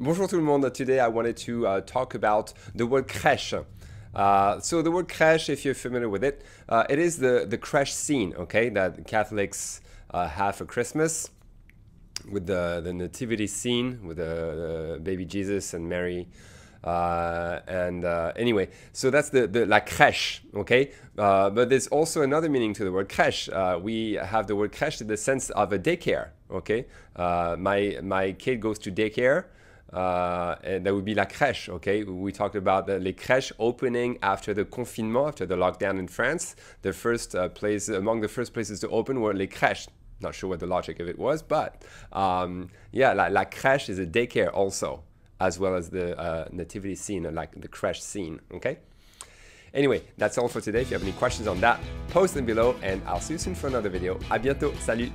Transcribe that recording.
Bonjour tout le monde. Today I wanted to uh, talk about the word crèche. Uh, so the word crèche, if you're familiar with it, uh, it is the, the crèche scene, okay, that Catholics uh, have for Christmas with the, the nativity scene with the, uh, uh, baby Jesus and Mary. and anyway, so that's the, the la crèche, okay? but there's also another meaning to the word crèche. we have the word crèche in the sense of a daycare, okay? my, my kid goes to daycare uh, and that would be la crèche. Okay, we talked about the les crèches opening after the confinement, after the lockdown in France. The first uh, place among the first places to open were les crèches. Not sure what the logic of it was, but um, yeah, la, la crèche is a daycare also, as well as the uh, nativity scene, like the crèche scene. Okay. Anyway, that's all for today. If you have any questions on that, post them below, and I'll see you soon for another video. À bientôt. Salut.